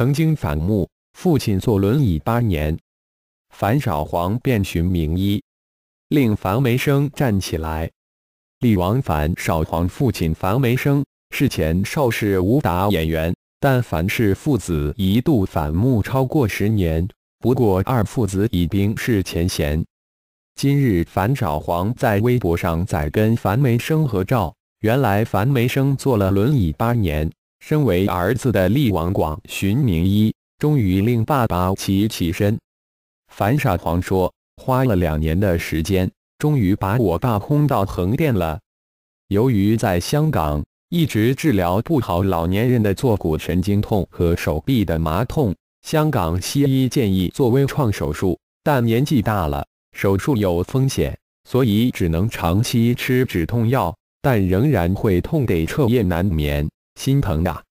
曾经反目，父亲坐轮椅八年，樊少皇便寻名医，令樊梅生站起来。李王樊少皇父亲樊梅生是前邵氏武打演员，但樊氏父子一度反目超过十年，不过二父子已冰释前嫌。今日樊少皇在微博上载跟樊梅生合照，原来樊梅生坐了轮椅八年。身为儿子的力王广寻名医，终于令爸爸起起身。樊傻皇说：“花了两年的时间，终于把我爸轰到横店了。”由于在香港一直治疗不好老年人的坐骨神经痛和手臂的麻痛，香港西医建议做微创手术，但年纪大了，手术有风险，所以只能长期吃止痛药，但仍然会痛得彻夜难眠。心疼呀！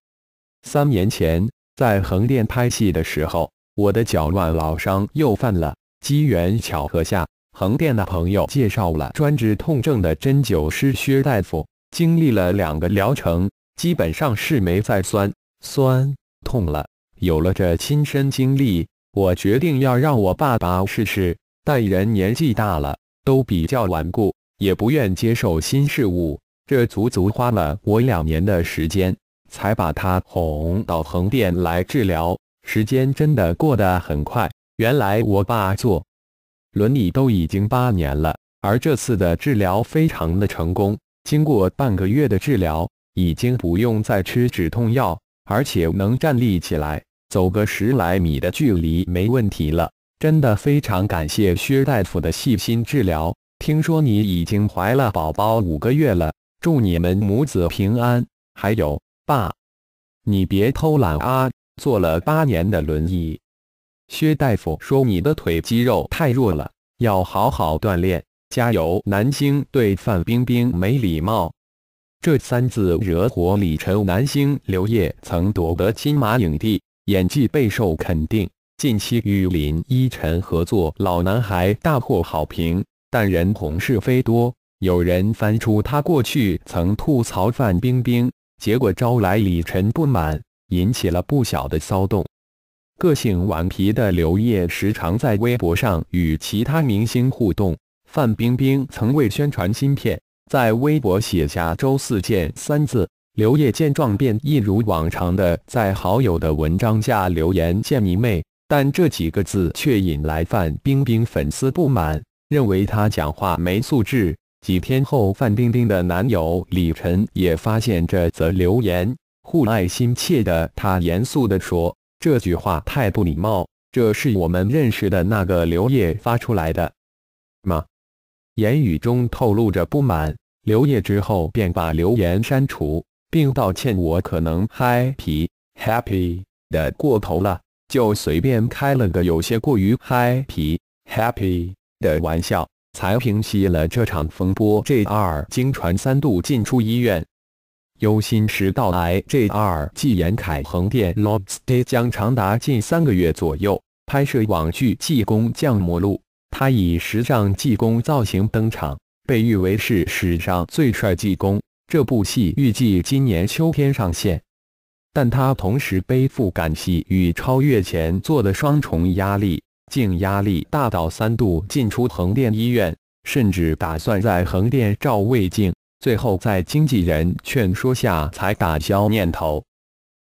三年前在横店拍戏的时候，我的脚腕老伤又犯了。机缘巧合下，横店的朋友介绍了专治痛症的针灸师薛大夫。经历了两个疗程，基本上是没再酸、酸痛了。有了这亲身经历，我决定要让我爸爸试试。但人年纪大了，都比较顽固，也不愿接受新事物。这足足花了我两年的时间，才把他哄到横店来治疗。时间真的过得很快，原来我爸做轮椅都已经八年了，而这次的治疗非常的成功。经过半个月的治疗，已经不用再吃止痛药，而且能站立起来，走个十来米的距离没问题了。真的非常感谢薛大夫的细心治疗。听说你已经怀了宝宝五个月了。祝你们母子平安。还有爸，你别偷懒啊！坐了八年的轮椅，薛大夫说你的腿肌肉太弱了，要好好锻炼。加油！男星对范冰冰没礼貌，这三字惹火李晨。男星刘烨曾夺得金马影帝，演技备受肯定。近期与林依晨合作《老男孩》，大获好评，但人红是非多。有人翻出他过去曾吐槽范冰冰，结果招来李晨不满，引起了不小的骚动。个性顽皮的刘烨时常在微博上与其他明星互动。范冰冰曾为宣传新片，在微博写下“周四见”三字，刘烨见状便一如往常的在好友的文章下留言“见迷妹”，但这几个字却引来范冰冰粉丝不满，认为他讲话没素质。几天后，范冰冰的男友李晨也发现这则留言。互爱心切的他严肃地说：“这句话太不礼貌，这是我们认识的那个刘烨发出来的吗？”言语中透露着不满。刘烨之后便把留言删除，并道歉：“我可能嗨皮 happy 的过头了，就随便开了个有些过于嗨皮 happy 的玩笑。”才平息了这场风波。J 二经传三度进出医院，忧心时道来。J 二纪言凯横店 l o b s t e r 将长达近三个月左右拍摄网剧《济公降魔录》，他以时尚济公造型登场，被誉为是史上最帅济公。这部戏预计今年秋天上线，但他同时背负赶戏与超越前作的双重压力。镜压力大到三度进出横店医院，甚至打算在横店照胃镜，最后在经纪人劝说下才打消念头。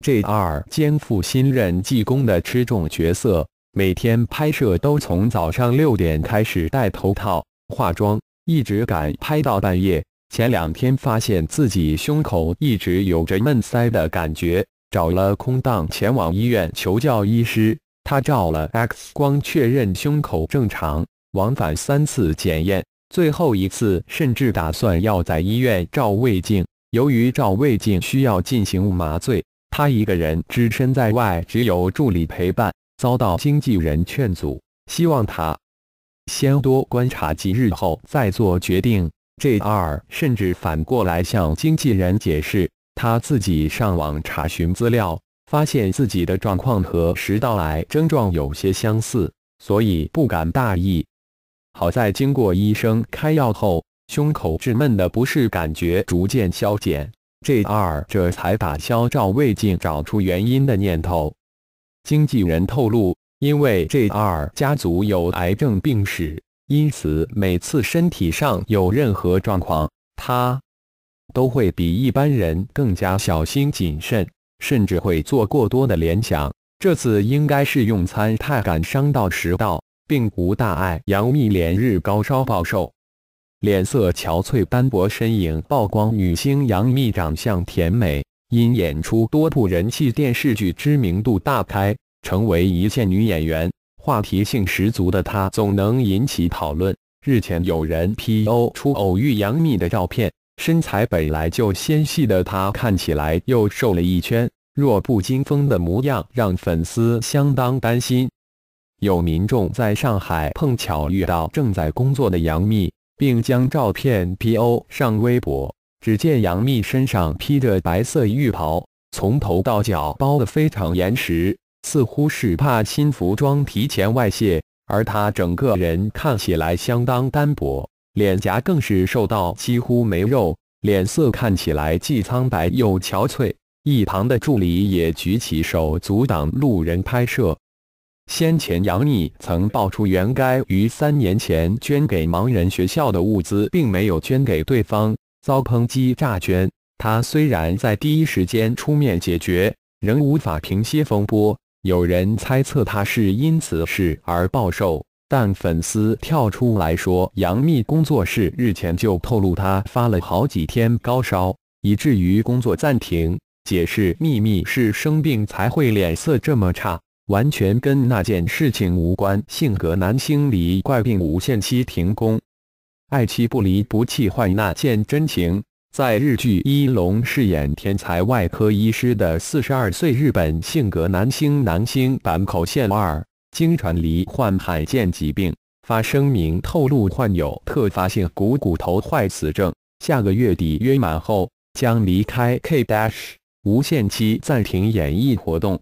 这二肩负新任技工的吃重角色，每天拍摄都从早上六点开始戴头套、化妆，一直赶拍到半夜。前两天发现自己胸口一直有着闷塞的感觉，找了空档前往医院求教医师。他照了 X 光，确认胸口正常。往返三次检验，最后一次甚至打算要在医院照胃镜。由于照胃镜需要进行麻醉，他一个人只身在外，只有助理陪伴，遭到经纪人劝阻，希望他先多观察几日后再做决定。J 二甚至反过来向经纪人解释，他自己上网查询资料。发现自己的状况和食道癌症状有些相似，所以不敢大意。好在经过医生开药后，胸口闷闷的不适感觉逐渐消减，J.R. 这才打消照胃镜找出原因的念头。经纪人透露，因为 J.R. 家族有癌症病史，因此每次身体上有任何状况，他都会比一般人更加小心谨慎。甚至会做过多的联想。这次应该是用餐太赶，伤到食道，并无大碍。杨幂连日高烧暴瘦，脸色憔悴斑驳，身影曝光。女星杨幂长相甜美，因演出多部人气电视剧，知名度大开，成为一线女演员。话题性十足的她，总能引起讨论。日前有人 PO 出偶遇杨幂的照片。身材本来就纤细的她，看起来又瘦了一圈，弱不禁风的模样让粉丝相当担心。有民众在上海碰巧遇到正在工作的杨幂，并将照片 P O 上微博。只见杨幂身上披着白色浴袍，从头到脚包得非常严实，似乎是怕新服装提前外泄，而她整个人看起来相当单薄。脸颊更是瘦到几乎没肉，脸色看起来既苍白又憔悴。一旁的助理也举起手阻挡路人拍摄。先前杨幂曾爆出原该于三年前捐给盲人学校的物资并没有捐给对方，遭抨击诈捐。她虽然在第一时间出面解决，仍无法平息风波。有人猜测她是因此事而暴瘦。但粉丝跳出来说，杨幂工作室日前就透露她发了好几天高烧，以至于工作暂停。解释秘密是生病才会脸色这么差，完全跟那件事情无关。性格男星里怪病无限期停工，爱妻不离不弃，患难见真情。在日剧《一龙》饰演天才外科医师的四十二岁日本性格男星男星坂口宪二。经传罹患罕见疾病，发声明透露患有特发性股骨头坏死症，下个月底约满后将离开 K-DASH，无限期暂停演艺活动。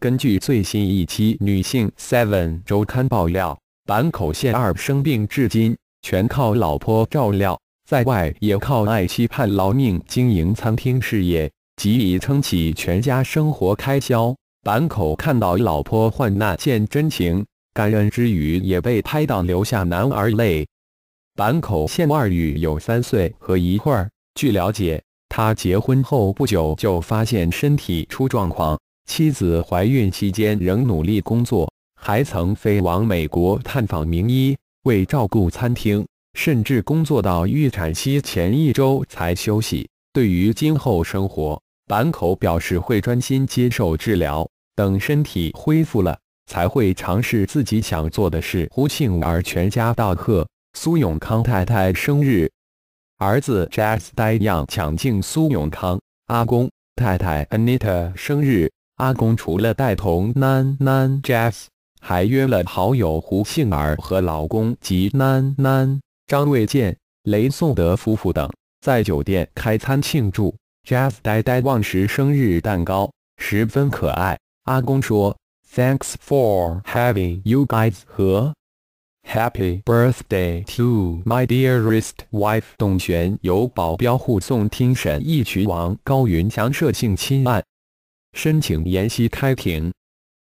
根据最新一期《女性 Seven》周刊爆料，坂口宪二生病至今全靠老婆照料，在外也靠爱妻盼劳命经营餐厅事业，极力撑起全家生活开销。坂口看到老婆患难见真情，感恩之余也被拍到留下男儿泪。坂口现二女，有三岁和一儿，据了解，他结婚后不久就发现身体出状况，妻子怀孕期间仍努力工作，还曾飞往美国探访名医，为照顾餐厅，甚至工作到预产期前一周才休息。对于今后生活，坂口表示会专心接受治疗。等身体恢复了，才会尝试自己想做的事。胡杏儿全家道贺苏永康太太生日，儿子 Jazz 呆样抢镜苏永康阿公太太 Anita 生日，阿公除了带同囡囡 Jazz，还约了好友胡杏儿和老公及囡囡张卫健雷颂德夫妇等，在酒店开餐庆祝。Jazz 呆呆望食生日蛋糕，十分可爱。阿公说：“Thanks for having you guys 和 Happy birthday to my dearest wife。”董璇由保镖护送听审，一曲王高云翔涉性侵案申请延期开庭。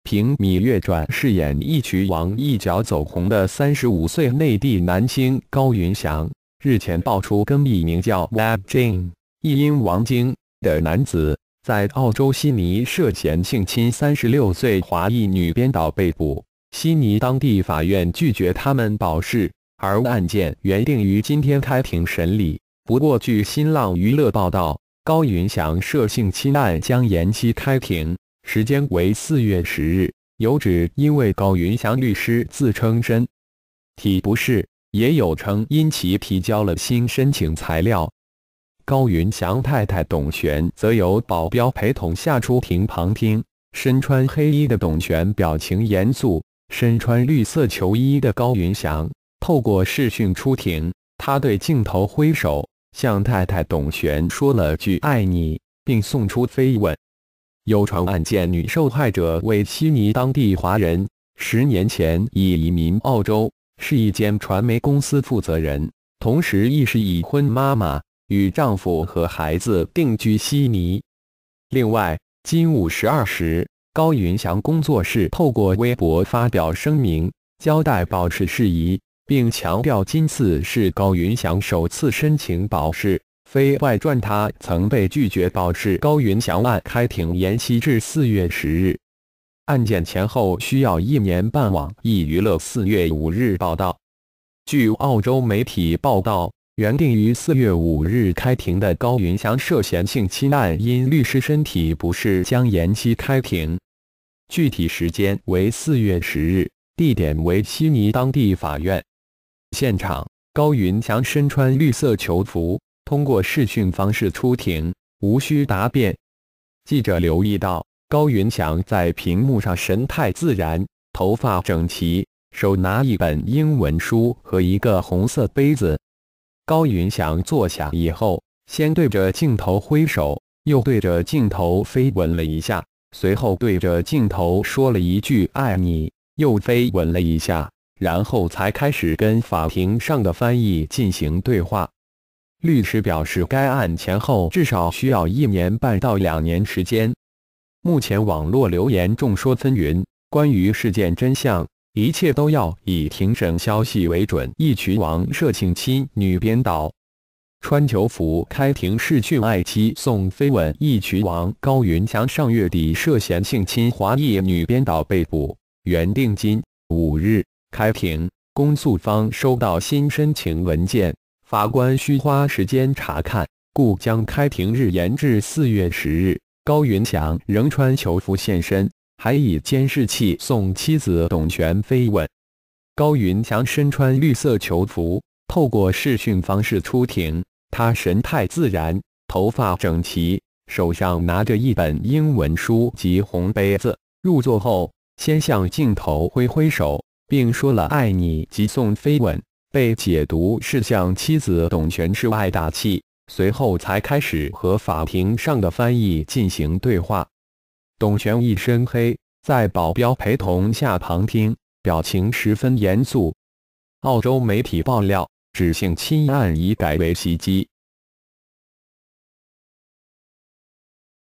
凭《芈月传》饰演一曲王一脚走红的三十五岁内地男星高云翔，日前爆出跟一名叫 Lab Jin（ 译音王晶）的男子。在澳洲悉尼涉嫌性侵，三十六岁华裔女编导被捕。悉尼当地法院拒绝他们保释，而案件原定于今天开庭审理。不过，据新浪娱乐报道，高云翔涉性侵案将延期开庭，时间为四月十日。有指因为高云翔律师自称身体不适，也有称因其提交了新申请材料。高云翔太太董璇则由保镖陪同下出庭旁听。身穿黑衣的董璇表情严肃，身穿绿色球衣的高云翔透过视讯出庭。他对镜头挥手，向太太董璇说了句“爱你”，并送出飞吻。有传案件女受害者为悉尼当地华人，十年前已移民澳洲，是一间传媒公司负责人，同时亦是已婚妈妈。与丈夫和孩子定居悉尼。另外，今午十二时，高云翔工作室透过微博发表声明，交代保释事宜，并强调今次是高云翔首次申请保释，非外传他曾被拒绝保释。高云翔案开庭延期至四月十日，案件前后需要一年半。网易娱乐四月五日报道，据澳洲媒体报道。原定于四月五日开庭的高云翔涉嫌性侵案，因律师身体不适将延期开庭，具体时间为四月十日，地点为悉尼当地法院。现场，高云翔身穿绿色囚服，通过视讯方式出庭，无需答辩。记者留意到，高云翔在屏幕上神态自然，头发整齐，手拿一本英文书和一个红色杯子。高云翔坐下以后，先对着镜头挥手，又对着镜头飞吻了一下，随后对着镜头说了一句“爱你”，又飞吻了一下，然后才开始跟法庭上的翻译进行对话。律师表示，该案前后至少需要一年半到两年时间。目前网络留言众说纷纭，关于事件真相。一切都要以庭审消息为准。一群王涉性侵女编导，穿囚服开庭逝讯爱妻，送飞吻。一群王高云翔上月底涉嫌性侵华裔女编导被捕，原定今五日开庭，公诉方收到新申请文件，法官需花时间查看，故将开庭日延至四月十日。高云翔仍穿囚服现身。还以监视器送妻子董璇飞吻。高云翔身穿绿色囚服，透过视讯方式出庭，他神态自然，头发整齐，手上拿着一本英文书及红杯子。入座后，先向镜头挥挥手，并说了“爱你”及送飞吻，被解读是向妻子董璇示爱打气。随后才开始和法庭上的翻译进行对话。董璇一身黑，在保镖陪同下旁听，表情十分严肃。澳洲媒体爆料，指性侵案已改为袭击。